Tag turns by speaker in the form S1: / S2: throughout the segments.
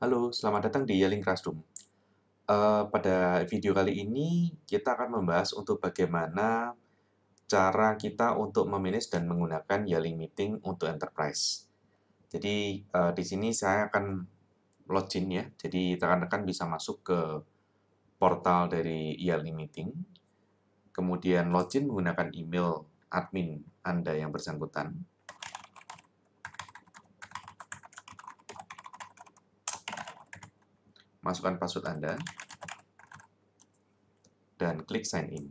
S1: Halo, selamat datang di Yelling Classroom. Uh, pada video kali ini, kita akan membahas untuk bagaimana cara kita untuk memanage dan menggunakan Yelling Meeting untuk enterprise. Jadi, uh, di sini saya akan login ya. Jadi, rekan-rekan bisa masuk ke portal dari Yelling Meeting. Kemudian login menggunakan email admin Anda yang bersangkutan masukkan password Anda, dan klik sign in.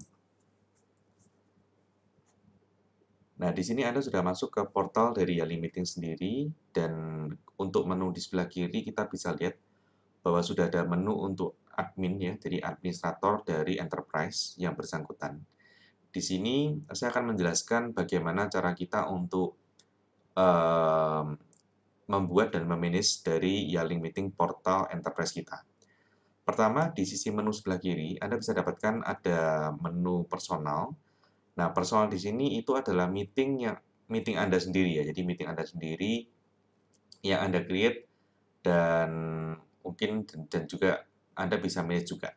S1: Nah, di sini Anda sudah masuk ke portal dari Yali Meeting sendiri, dan untuk menu di sebelah kiri kita bisa lihat bahwa sudah ada menu untuk admin ya, jadi administrator dari enterprise yang bersangkutan. Di sini saya akan menjelaskan bagaimana cara kita untuk um, membuat dan memanage dari Yaling Meeting portal enterprise kita. Pertama, di sisi menu sebelah kiri, Anda bisa dapatkan ada menu personal. Nah, personal di sini itu adalah meeting yang meeting Anda sendiri ya. Jadi meeting Anda sendiri yang Anda create dan mungkin dan juga Anda bisa manage juga.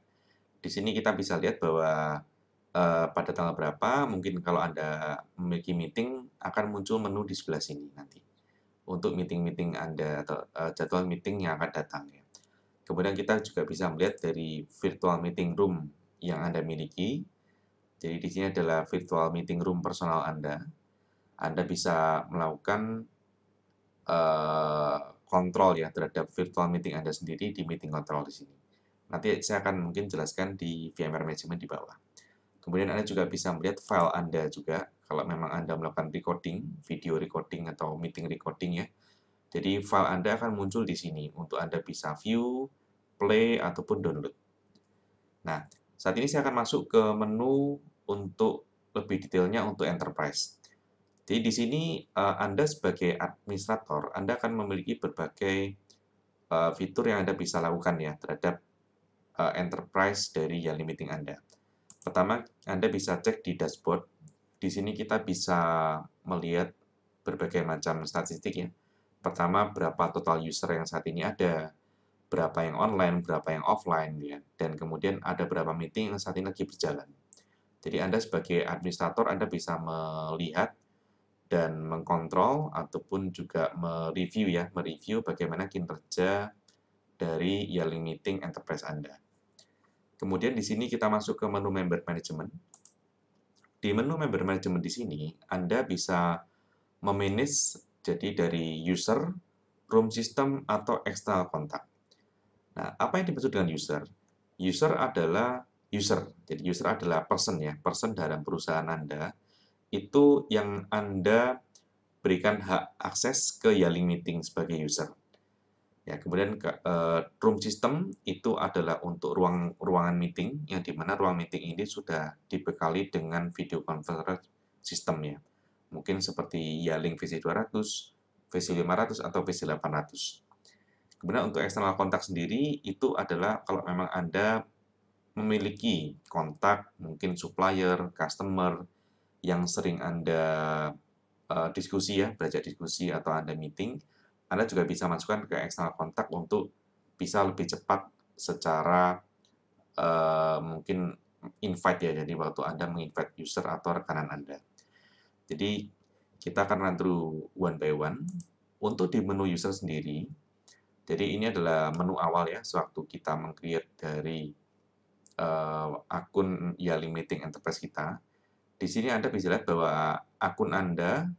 S1: Di sini kita bisa lihat bahwa eh, pada tanggal berapa, mungkin kalau Anda memiliki meeting akan muncul menu di sebelah sini nanti untuk meeting-meeting Anda atau uh, jadwal meeting yang akan datang ya. Kemudian kita juga bisa melihat dari virtual meeting room yang Anda miliki. Jadi di sini adalah virtual meeting room personal Anda. Anda bisa melakukan uh, kontrol ya terhadap virtual meeting Anda sendiri di meeting control di sini. Nanti saya akan mungkin jelaskan di VMware Management di bawah. Kemudian Anda juga bisa melihat file Anda juga kalau memang Anda melakukan recording, video recording atau meeting recording ya. Jadi file Anda akan muncul di sini untuk Anda bisa view, play, ataupun download. Nah, saat ini saya akan masuk ke menu untuk lebih detailnya untuk enterprise. Jadi di sini eh, Anda sebagai administrator, Anda akan memiliki berbagai eh, fitur yang Anda bisa lakukan ya terhadap eh, enterprise dari yang limiting Anda. Pertama, Anda bisa cek di dashboard di sini kita bisa melihat berbagai macam statistik ya. Pertama, berapa total user yang saat ini ada, berapa yang online, berapa yang offline, ya. dan kemudian ada berapa meeting yang saat ini lagi berjalan. Jadi Anda sebagai administrator, Anda bisa melihat dan mengkontrol ataupun juga mereview ya, mereview bagaimana kinerja dari Yearly Meeting Enterprise Anda. Kemudian di sini kita masuk ke menu Member Management. Di menu Member Management di sini, Anda bisa memanage jadi dari user, room system, atau external kontak. Nah, apa yang dimaksud dengan user? User adalah user. Jadi user adalah person ya, person dalam perusahaan Anda itu yang Anda berikan hak akses ke Yaling Meeting sebagai user. Ya, kemudian ke, uh, room system itu adalah untuk ruang ruangan meeting yang dimana ruang meeting ini sudah dibekali dengan video conference system ya. Mungkin seperti Yaling VC200, VC500 atau VC800. Kemudian untuk external kontak sendiri itu adalah kalau memang Anda memiliki kontak mungkin supplier, customer yang sering Anda uh, diskusi ya, belajar diskusi atau Anda meeting anda juga bisa masukkan ke external contact untuk bisa lebih cepat secara uh, mungkin invite ya, jadi waktu Anda menginvite user atau rekanan Anda. Jadi kita akan run through one by one. Untuk di menu user sendiri, jadi ini adalah menu awal ya, sewaktu kita meng dari uh, akun Yali Meeting Enterprise kita. Di sini Anda bisa lihat bahwa akun Anda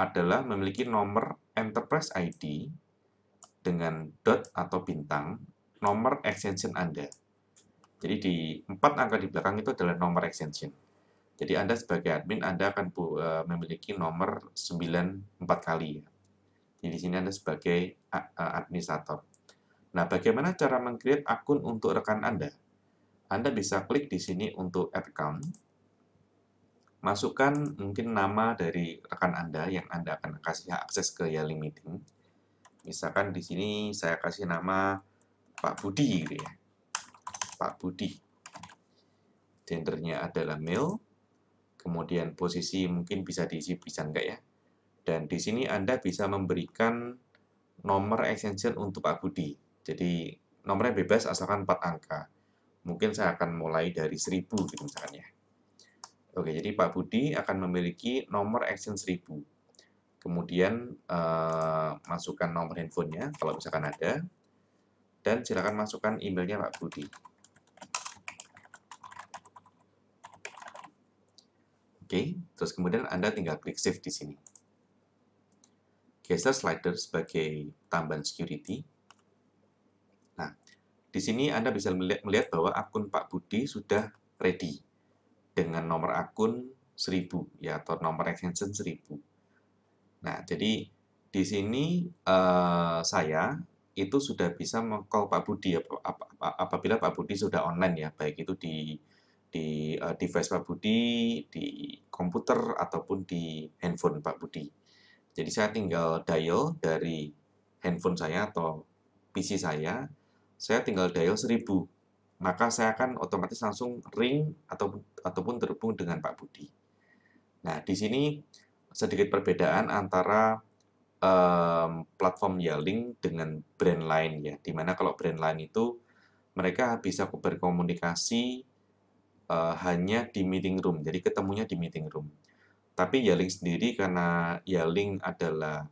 S1: adalah memiliki nomor Enterprise ID dengan dot atau bintang nomor extension Anda. Jadi di empat angka di belakang itu adalah nomor extension. Jadi Anda sebagai admin Anda akan e, memiliki nomor 94 kali. Jadi di sini Anda sebagai e, administrator. Nah, bagaimana cara meng-create akun untuk rekan Anda? Anda bisa klik di sini untuk add account masukkan mungkin nama dari rekan Anda yang Anda akan kasih akses ke Yali Meeting. Misalkan di sini saya kasih nama Pak Budi gitu ya. Pak Budi. Gendernya adalah male. Kemudian posisi mungkin bisa diisi bisa enggak ya. Dan di sini Anda bisa memberikan nomor extension untuk Pak Budi. Jadi nomornya bebas asalkan 4 angka. Mungkin saya akan mulai dari 1000 gitu misalkan ya. Oke, jadi Pak Budi akan memiliki nomor action 1000. Kemudian eh, masukkan nomor handphonenya, kalau misalkan ada. Dan silakan masukkan emailnya Pak Budi. Oke, terus kemudian Anda tinggal klik save di sini. Geser slider sebagai tambahan security. Nah, di sini Anda bisa melihat bahwa akun Pak Budi sudah ready dengan nomor akun 1000 ya atau nomor extension 1000. Nah, jadi di sini eh, saya itu sudah bisa mengcall Pak Budi ap ap ap apabila Pak Budi sudah online ya, baik itu di di uh, device Pak Budi, di komputer ataupun di handphone Pak Budi. Jadi saya tinggal dial dari handphone saya atau PC saya, saya tinggal dial 1000 maka saya akan otomatis langsung ring atau, ataupun terhubung dengan Pak Budi. Nah, di sini sedikit perbedaan antara um, platform Yaling dengan brand lain ya, dimana kalau brand lain itu mereka bisa berkomunikasi uh, hanya di meeting room, jadi ketemunya di meeting room. Tapi Yaling sendiri karena Yaling adalah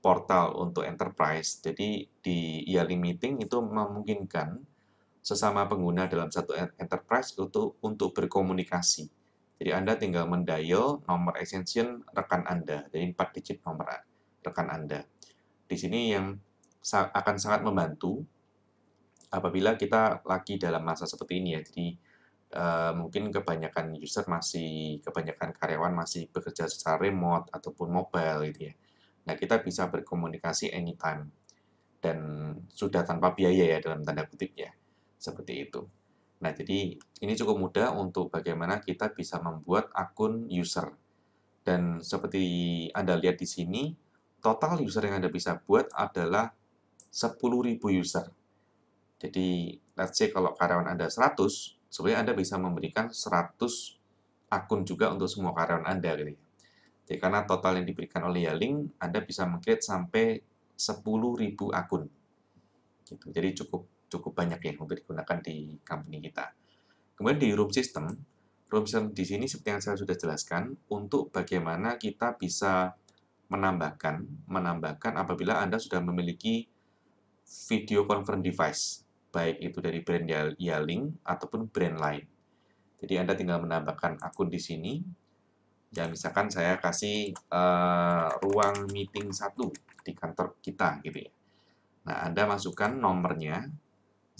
S1: portal untuk enterprise, jadi di Yaling meeting itu memungkinkan sesama pengguna dalam satu enterprise untuk untuk berkomunikasi. Jadi Anda tinggal mendial nomor extension rekan Anda, jadi 4 digit nomor rekan Anda. Di sini yang akan sangat membantu apabila kita lagi dalam masa seperti ini ya. Jadi uh, mungkin kebanyakan user masih, kebanyakan karyawan masih bekerja secara remote ataupun mobile gitu ya. Nah kita bisa berkomunikasi anytime dan sudah tanpa biaya ya dalam tanda kutip ya seperti itu. Nah, jadi ini cukup mudah untuk bagaimana kita bisa membuat akun user. Dan seperti Anda lihat di sini, total user yang Anda bisa buat adalah 10.000 user. Jadi, let's say kalau karyawan Anda 100, sebenarnya Anda bisa memberikan 100 akun juga untuk semua karyawan Anda. Gitu. Ya. Jadi, karena total yang diberikan oleh Yaling, Anda bisa meng sampai 10.000 akun. Gitu. Jadi, cukup cukup banyak yang untuk digunakan di company kita. Kemudian di room system, room system di sini seperti yang saya sudah jelaskan untuk bagaimana kita bisa menambahkan, menambahkan apabila Anda sudah memiliki video conference device, baik itu dari brand Yaling ataupun brand lain. Jadi Anda tinggal menambahkan akun di sini, ya misalkan saya kasih uh, ruang meeting satu di kantor kita gitu ya. Nah, Anda masukkan nomornya,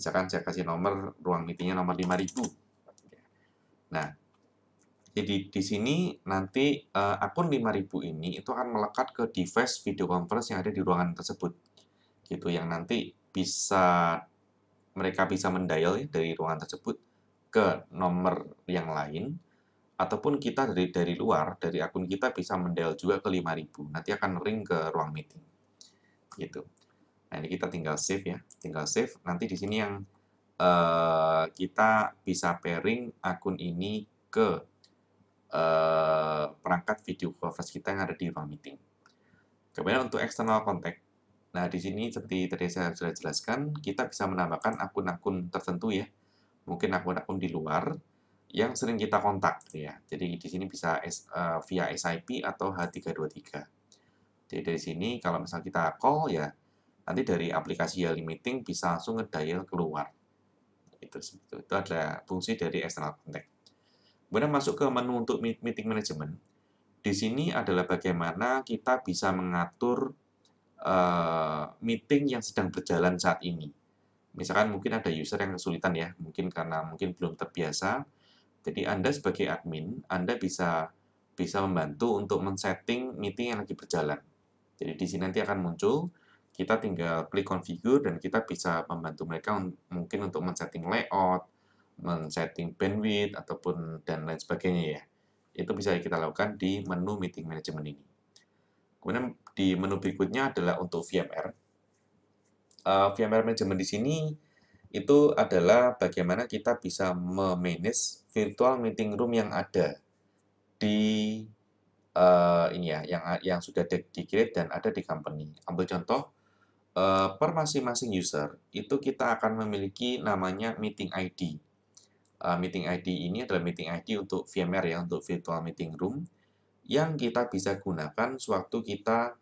S1: misalkan saya kasih nomor ruang meetingnya nomor 5000 nah jadi di sini nanti uh, akun 5000 ini itu akan melekat ke device video conference yang ada di ruangan tersebut gitu yang nanti bisa mereka bisa mendial ya, dari ruangan tersebut ke nomor yang lain ataupun kita dari dari luar dari akun kita bisa mendial juga ke 5000 nanti akan ring ke ruang meeting gitu Nah, ini kita tinggal save ya, tinggal save. Nanti di sini yang uh, kita bisa pairing akun ini ke uh, perangkat video conference kita yang ada di ruang meeting. Kemudian untuk external contact, nah di sini seperti tadi saya sudah jelaskan, kita bisa menambahkan akun-akun tertentu ya, mungkin akun-akun di luar yang sering kita kontak gitu ya. Jadi di sini bisa S, uh, via SIP atau H323. Jadi dari sini kalau misal kita call ya nanti dari aplikasi Yali Meeting bisa langsung ngedial keluar. Itu, itu, itu ada fungsi dari external contact. Kemudian masuk ke menu untuk meeting management. Di sini adalah bagaimana kita bisa mengatur uh, meeting yang sedang berjalan saat ini. Misalkan mungkin ada user yang kesulitan ya, mungkin karena mungkin belum terbiasa. Jadi Anda sebagai admin, Anda bisa bisa membantu untuk men-setting meeting yang lagi berjalan. Jadi di sini nanti akan muncul kita tinggal klik configure dan kita bisa membantu mereka mungkin untuk men-setting layout, men-setting bandwidth, ataupun dan lain sebagainya ya. Itu bisa kita lakukan di menu meeting management ini. Kemudian di menu berikutnya adalah untuk VMware. Uh, VMware management di sini itu adalah bagaimana kita bisa memanage virtual meeting room yang ada di uh, ini ya yang yang sudah di create dan ada di company. Ambil contoh uh, per masing-masing user itu kita akan memiliki namanya meeting ID. Uh, eh, meeting ID ini adalah meeting ID untuk VMware ya, untuk virtual meeting room yang kita bisa gunakan sewaktu kita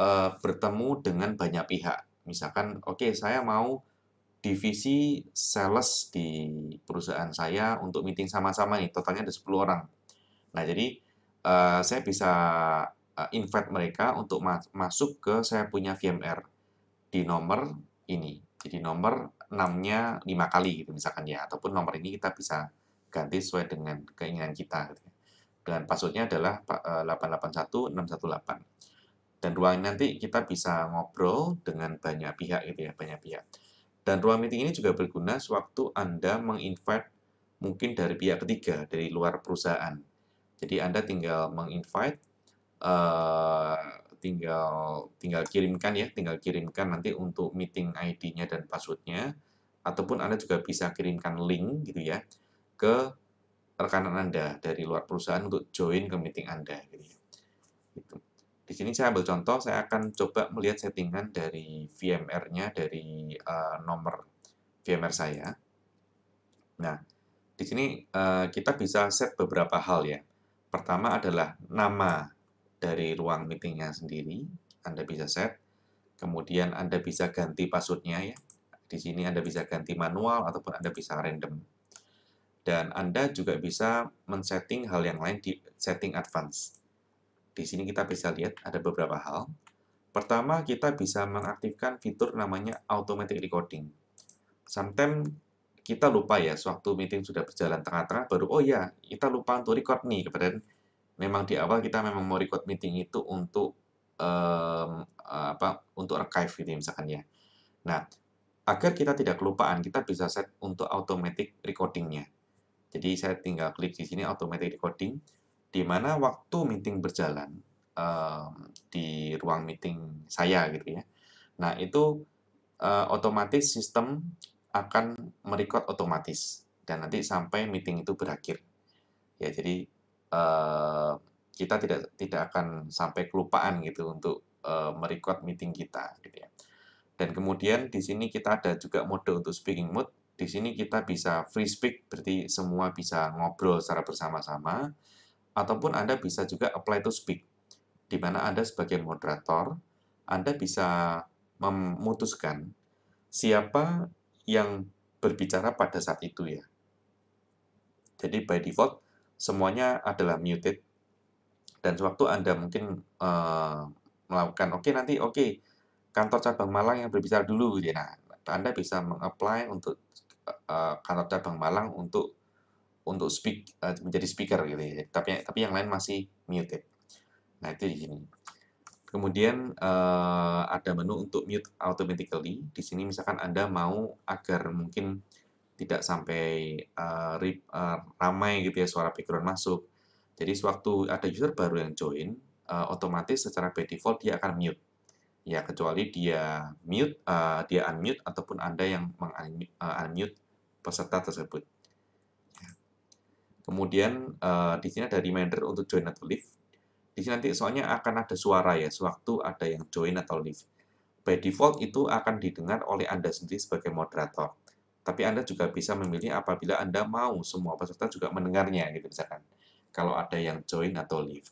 S1: uh, bertemu dengan banyak pihak. Misalkan, oke okay, saya mau divisi sales di perusahaan saya untuk meeting sama-sama nih, totalnya ada 10 orang. Nah, jadi uh, saya bisa invite mereka untuk ma masuk ke saya punya VMware di nomor ini. Jadi nomor 6-nya 5 kali gitu misalkan ya. Ataupun nomor ini kita bisa ganti sesuai dengan keinginan kita. Gitu. Ya. Dan passwordnya adalah 881618. Eh, Dan ruang ini nanti kita bisa ngobrol dengan banyak pihak gitu ya, banyak pihak. Dan ruang meeting ini juga berguna sewaktu Anda menginvite mungkin dari pihak ketiga, dari luar perusahaan. Jadi Anda tinggal menginvite uh, tinggal tinggal kirimkan ya, tinggal kirimkan nanti untuk meeting ID-nya dan passwordnya, ataupun Anda juga bisa kirimkan link gitu ya ke rekanan Anda dari luar perusahaan untuk join ke meeting Anda. Gitu. Ya. gitu. Di sini saya ambil contoh, saya akan coba melihat settingan dari vmr nya dari uh, nomor VMR saya. Nah, di sini uh, kita bisa set beberapa hal ya. Pertama adalah nama dari ruang meetingnya sendiri. Anda bisa set. Kemudian Anda bisa ganti passwordnya ya. Di sini Anda bisa ganti manual ataupun Anda bisa random. Dan Anda juga bisa men-setting hal yang lain di setting advance. Di sini kita bisa lihat ada beberapa hal. Pertama, kita bisa mengaktifkan fitur namanya automatic recording. Sometimes kita lupa ya, sewaktu meeting sudah berjalan tengah-tengah, baru, oh ya, kita lupa untuk record nih, kemudian memang di awal kita memang mau record meeting itu untuk um, apa untuk archive gitu ya misalkan ya. Nah, agar kita tidak kelupaan, kita bisa set untuk automatic recordingnya. Jadi saya tinggal klik di sini automatic recording, di mana waktu meeting berjalan um, di ruang meeting saya gitu ya. Nah itu uh, otomatis sistem akan merecord otomatis dan nanti sampai meeting itu berakhir. Ya jadi Eh, kita tidak tidak akan sampai kelupaan gitu untuk uh, merecord meeting kita gitu ya. Dan kemudian di sini kita ada juga mode untuk speaking mode. Di sini kita bisa free speak berarti semua bisa ngobrol secara bersama-sama ataupun Anda bisa juga apply to speak di mana Anda sebagai moderator Anda bisa memutuskan siapa yang berbicara pada saat itu ya. Jadi by default semuanya adalah muted dan sewaktu Anda mungkin uh, melakukan oke okay, nanti oke okay, kantor cabang Malang yang berbicara dulu gitu ya. Nah, Anda bisa mengapply untuk uh, kantor cabang Malang untuk untuk speak uh, menjadi speaker gitu ya. Tapi tapi yang lain masih muted. Nah, itu di sini. Kemudian uh, ada menu untuk mute automatically. Di sini misalkan Anda mau agar mungkin tidak sampai uh, eh, rip, uh, eh, ramai gitu ya suara background masuk. Jadi sewaktu ada user baru yang join, uh, otomatis secara by default dia akan mute. Ya kecuali dia mute, uh, dia unmute ataupun anda yang mengunmute unmute peserta tersebut. Ya. Kemudian uh, di sini ada reminder untuk join atau leave. Di sini nanti soalnya akan ada suara ya sewaktu ada yang join atau leave. By default itu akan didengar oleh anda sendiri sebagai moderator tapi Anda juga bisa memilih apabila Anda mau semua peserta juga mendengarnya gitu misalkan. Kalau ada yang join atau leave.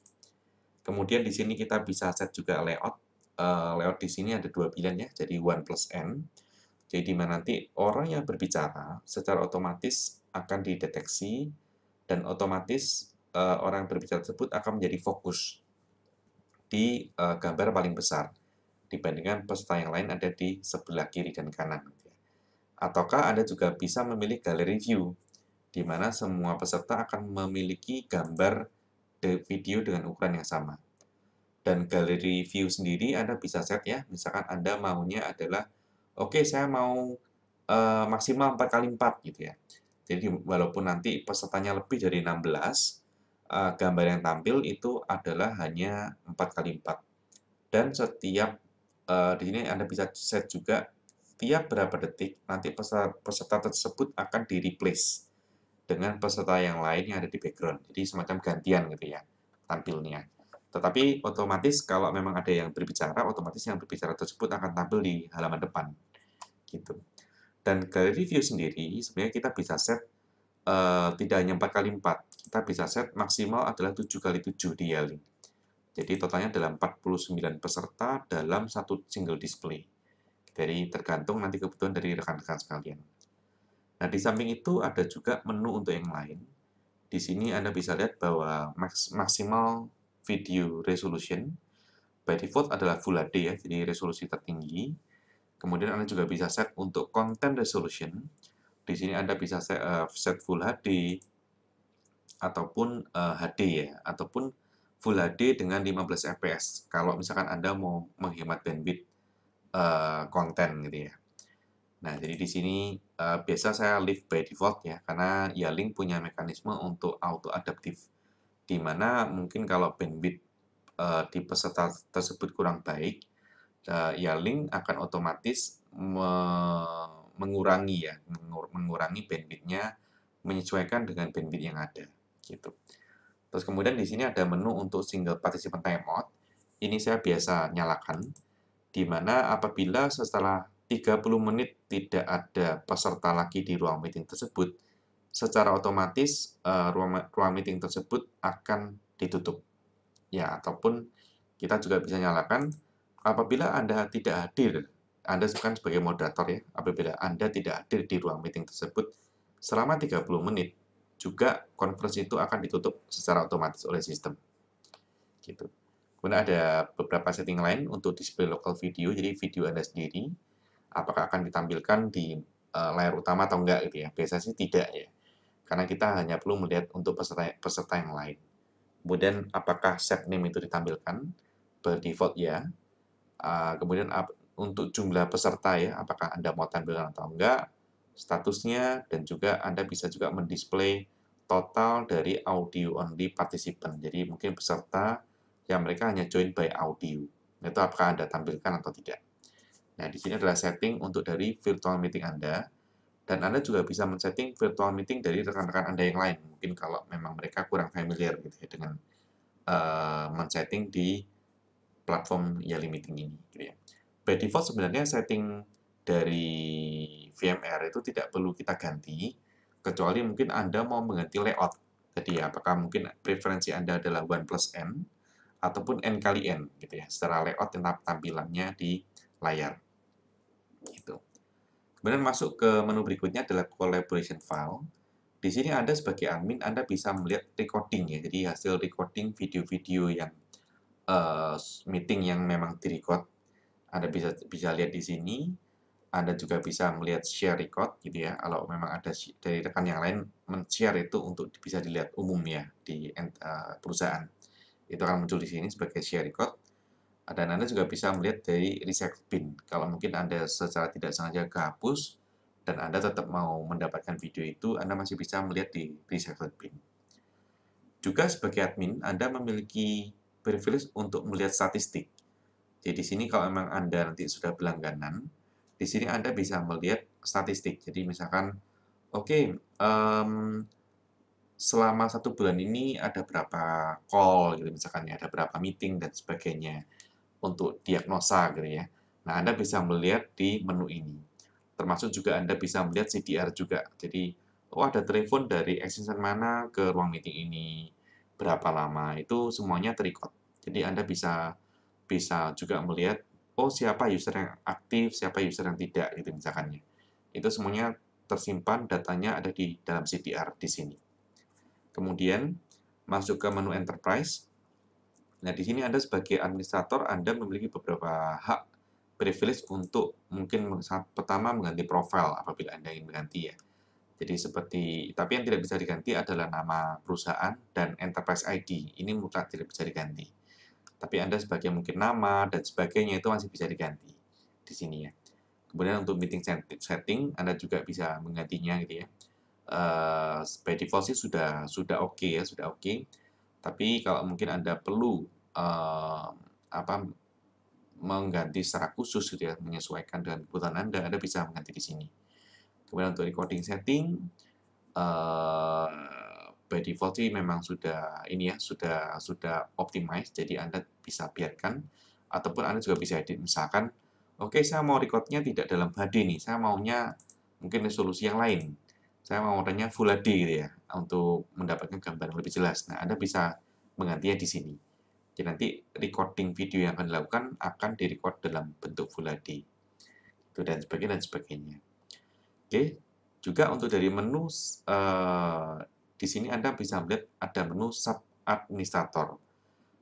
S1: Kemudian di sini kita bisa set juga layout. Uh, layout di sini ada dua pilihan ya, jadi one plus n. Jadi dimana nanti orang yang berbicara secara otomatis akan dideteksi dan otomatis uh, orang yang berbicara tersebut akan menjadi fokus di uh, gambar paling besar dibandingkan peserta yang lain ada di sebelah kiri dan kanan ataukah Anda juga bisa memilih galeri view, di mana semua peserta akan memiliki gambar video dengan ukuran yang sama. Dan galeri view sendiri Anda bisa set ya, misalkan Anda maunya adalah, oke okay, saya mau uh, maksimal 4x4 gitu ya. Jadi walaupun nanti pesertanya lebih dari 16, uh, eh, gambar yang tampil itu adalah hanya 4x4. Dan setiap, uh, di sini Anda bisa set juga tiap berapa detik nanti peserta, peserta tersebut akan di replace dengan peserta yang lain yang ada di background. Jadi semacam gantian gitu ya tampilnya. Tetapi otomatis kalau memang ada yang berbicara, otomatis yang berbicara tersebut akan tampil di halaman depan. Gitu. Dan gallery review sendiri sebenarnya kita bisa set uh, tidak hanya 4 x 4. Kita bisa set maksimal adalah 7 kali 7 di Yali. Jadi totalnya dalam 49 peserta dalam satu single display dari tergantung nanti kebutuhan dari rekan-rekan sekalian. Nah, di samping itu ada juga menu untuk yang lain. Di sini Anda bisa lihat bahwa maksimal video resolution by default adalah Full HD ya, jadi resolusi tertinggi. Kemudian Anda juga bisa set untuk content resolution. Di sini Anda bisa set, uh, set Full HD ataupun uh, eh, HD ya, ataupun Full HD dengan 15 fps. Kalau misalkan Anda mau menghemat bandwidth Eh, konten gitu ya. Nah, jadi di sini uh, biasa saya leave by default ya, karena ya link punya mekanisme untuk auto adaptif. Di mana mungkin kalau bandwidth uh, di peserta tersebut kurang baik, uh, ya link akan otomatis me mengurangi ya, mengur mengurangi bandwidthnya menyesuaikan dengan bandwidth yang ada gitu. Terus kemudian di sini ada menu untuk single participant timeout. Ini saya biasa nyalakan di mana apabila setelah 30 menit tidak ada peserta lagi di ruang meeting tersebut, secara otomatis eh, ruang, ruang meeting tersebut akan ditutup. Ya, ataupun kita juga bisa nyalakan apabila Anda tidak hadir, Anda bukan sebagai moderator ya, apabila Anda tidak hadir di ruang meeting tersebut selama 30 menit, juga konversi itu akan ditutup secara otomatis oleh sistem. Gitu. Kemudian ada beberapa setting lain untuk display local video, jadi video Anda sendiri, apakah akan ditampilkan di uh, layar utama atau enggak gitu ya. Biasanya sih tidak ya, karena kita hanya perlu melihat untuk peserta, peserta yang lain. Kemudian apakah set name itu ditampilkan, default ya. Uh, kemudian ap, untuk jumlah peserta ya, apakah Anda mau tampilkan atau enggak, statusnya, dan juga Anda bisa juga mendisplay total dari audio only participant. Jadi mungkin peserta yang mereka hanya join by audio. Itu apakah Anda tampilkan atau tidak. Nah, di sini adalah setting untuk dari virtual meeting Anda. Dan Anda juga bisa men-setting virtual meeting dari rekan-rekan Anda yang lain. Mungkin kalau memang mereka kurang familiar gitu ya dengan uh, men-setting di platform Yali Meeting ini. Gitu ya. By default sebenarnya setting dari vmr itu tidak perlu kita ganti, kecuali mungkin Anda mau mengganti layout. Jadi apakah mungkin preferensi Anda adalah 1 plus N, ataupun n kali n gitu ya secara layout dan tampilannya di layar gitu kemudian masuk ke menu berikutnya adalah collaboration file di sini Anda sebagai admin Anda bisa melihat recording ya jadi hasil recording video-video yang uh, meeting yang memang direcord Anda bisa bisa lihat di sini anda juga bisa melihat share record gitu ya. Kalau memang ada dari rekan yang lain men-share itu untuk bisa dilihat umum ya di uh, perusahaan itu akan muncul di sini sebagai share record dan Anda juga bisa melihat dari reset bin kalau mungkin Anda secara tidak sengaja kehapus dan Anda tetap mau mendapatkan video itu Anda masih bisa melihat di recycled bin juga sebagai admin Anda memiliki privilege untuk melihat statistik jadi di sini kalau memang Anda nanti sudah berlangganan di sini Anda bisa melihat statistik jadi misalkan oke okay, um, selama satu bulan ini ada berapa call gitu misalkan ya, ada berapa meeting dan sebagainya untuk diagnosa gitu ya. Nah, Anda bisa melihat di menu ini. Termasuk juga Anda bisa melihat CDR juga. Jadi, oh ada telepon dari extension mana ke ruang meeting ini, berapa lama, itu semuanya terikot. Jadi, Anda bisa bisa juga melihat oh siapa user yang aktif, siapa user yang tidak gitu misalkannya. Itu semuanya tersimpan datanya ada di dalam CDR di sini. Kemudian masuk ke menu Enterprise. Nah, di sini Anda sebagai administrator, Anda memiliki beberapa hak privilege untuk mungkin saat pertama mengganti profil apabila Anda ingin mengganti ya. Jadi seperti, tapi yang tidak bisa diganti adalah nama perusahaan dan enterprise ID. Ini mutlak tidak bisa diganti. Tapi Anda sebagai mungkin nama dan sebagainya itu masih bisa diganti di sini ya. Kemudian untuk meeting setting, Anda juga bisa menggantinya gitu ya uh, by default sih sudah sudah oke okay ya sudah oke okay. tapi kalau mungkin anda perlu uh, apa mengganti secara khusus gitu ya menyesuaikan dengan kebutuhan anda anda bisa mengganti di sini kemudian untuk recording setting uh, by default sih memang sudah ini ya sudah sudah optimize jadi anda bisa biarkan ataupun anda juga bisa edit misalkan oke okay, saya mau recordnya tidak dalam HD nih saya maunya mungkin resolusi yang lain saya mau tanya Full HD gitu ya, untuk mendapatkan gambar yang lebih jelas. Nah, Anda bisa menggantinya di sini. Jadi nanti recording video yang akan dilakukan akan direcord dalam bentuk Full HD. Itu dan sebagainya dan sebagainya. Oke, juga untuk dari menu uh, di sini Anda bisa melihat ada menu sub administrator.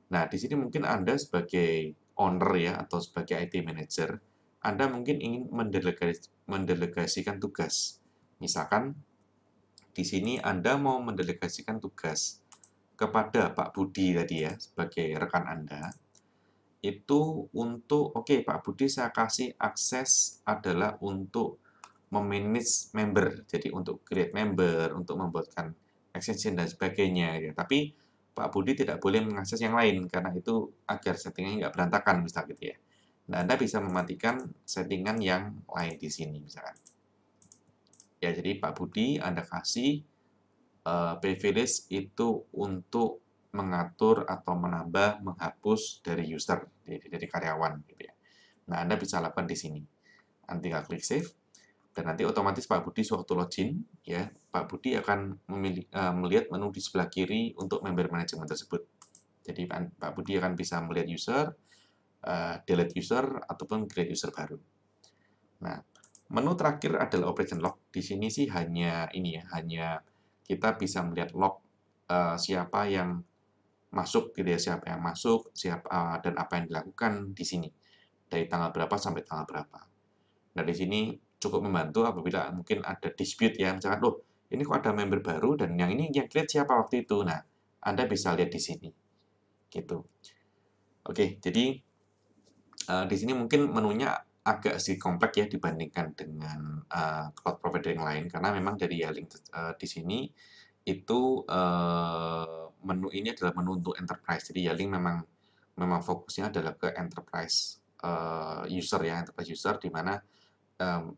S1: Nah, di sini mungkin Anda sebagai owner ya atau sebagai IT manager, Anda mungkin ingin mendelegasikan tugas. Misalkan di sini Anda mau mendelegasikan tugas kepada Pak Budi tadi ya, sebagai rekan Anda. Itu untuk, oke okay, Pak Budi saya kasih akses adalah untuk memanage member. Jadi untuk create member, untuk membuatkan extension dan sebagainya. Ya. Tapi Pak Budi tidak boleh mengakses yang lain karena itu agar settingnya nggak berantakan misalnya gitu ya. Nah, Anda bisa mematikan settingan yang lain di sini misalkan ya jadi Pak Budi Anda kasih uh, privilege itu untuk mengatur atau menambah menghapus dari user dari, dari karyawan gitu ya nah Anda bisa lakukan di sini Anda tinggal klik save dan nanti otomatis Pak Budi suatu login ya Pak Budi akan memilih, eh, uh, melihat menu di sebelah kiri untuk member manajemen tersebut jadi Pak Budi akan bisa melihat user uh, delete user ataupun create user baru nah Menu terakhir adalah operation log. Di sini sih hanya ini ya, hanya kita bisa melihat log uh, siapa yang masuk gitu ya, siapa yang masuk, siapa uh, dan apa yang dilakukan di sini. Dari tanggal berapa sampai tanggal berapa. Nah, di sini cukup membantu apabila mungkin ada dispute yang misalkan loh, ini kok ada member baru dan yang ini yang create siapa waktu itu. Nah, Anda bisa lihat di sini. Gitu. Oke, jadi uh, di sini mungkin menunya agak sih kompleks ya dibandingkan dengan uh, cloud provider yang lain karena memang dari Yalink uh, di sini itu uh, menu ini adalah menu untuk enterprise. Jadi Yalink memang memang fokusnya adalah ke enterprise uh, user ya, enterprise user di mana um,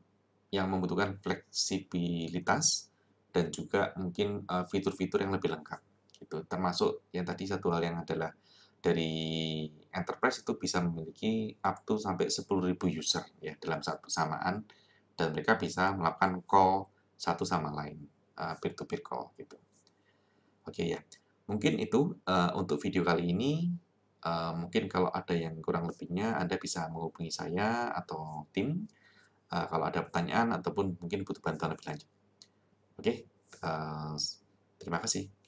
S1: yang membutuhkan fleksibilitas dan juga mungkin fitur-fitur uh, yang lebih lengkap gitu. Termasuk yang tadi satu hal yang adalah dari enterprise itu bisa memiliki up to sampai 10.000 user ya dalam satu samaan dan mereka bisa melakukan call satu sama lain peer to peer call gitu. Oke okay, ya. Mungkin itu uh, untuk video kali ini uh, mungkin kalau ada yang kurang lebihnya Anda bisa menghubungi saya atau tim uh, kalau ada pertanyaan ataupun mungkin butuh bantuan lebih lanjut. Oke. Okay? Uh, terima kasih.